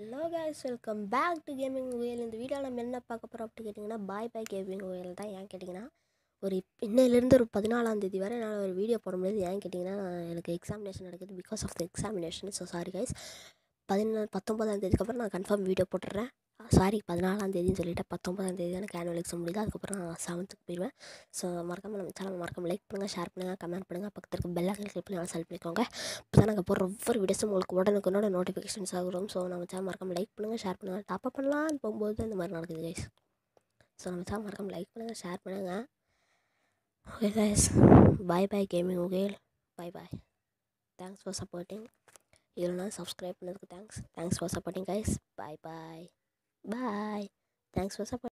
Hello guys welcome back to gaming ஓயல் இந்த video நம்ம என்ன பார்க்க போகிறோம் அப்படின்னு கேட்டிங்கன்னா பாய் பாய் கேமிங் ஓயல் தான் ஏன் கேட்டிங்கன்னா ஒரு இன்னிலேருந்து ஒரு பதினாலாம் தேதி வரை என்னால் ஒரு வீடியோ போட முடியாது ஏன் கேட்டிங்கன்னா எனக்கு எக்ஸாமினேஷன் நடக்குது because of the examination so sorry guys பதினா பத்தொம்பதாம் தேதிக்கப்புறம் நான் கன்ஃபார்ம் வீடியோ போட்டுறேன் சாரி பதினாலாம் சொல்லிவிட்டு சொல்லிட்டு பத்தொம்பதாம் தேதி எனக்கு ஆனுவல் எக்ஸாம் முடியுது அதுக்கப்புறம் நான் செவன்த்துக்கு போயிடுவேன் ஸோ மறக்காமல் நம்ம சேனல் மறக்காம லைக் பண்ணுங்கள் ஷேர் பண்ணுங்கள் கமெண்ட் பண்ணுங்கள் பக்கத்துக்கு இருக்க பெல் ஆக்கில் கிளிக் பண்ணி ஆல் செல் பண்ணிக்கோங்க இப்போ தான் நாங்கள் போகிற ஒவ்வொரு வீடியோஸும் உங்களுக்கு உடனுக்குன்னோட நோட்டிஃபிகேஷன்ஸ் ஆகிறோம் ஸோ நம்ம சேனல் மறக்காமல் லைக் பண்ணுங்கள் ஷேர் பண்ணுங்கள் அப் பண்ணலான்னு போகும்போது இந்த மாதிரி நடக்குது கைஸ் ஸோ நம்ம சேனல் மறக்காமல் லைக் பண்ணுங்கள் ஷேர் பண்ணுங்கள் okay guys bye bye gaming okay bye bye thanks for supporting இவ்வளோ நான் சப்ஸ்கிரைப் பண்ணதுக்கு thanks thanks for supporting guys bye bye Bye. Thanks for supporting.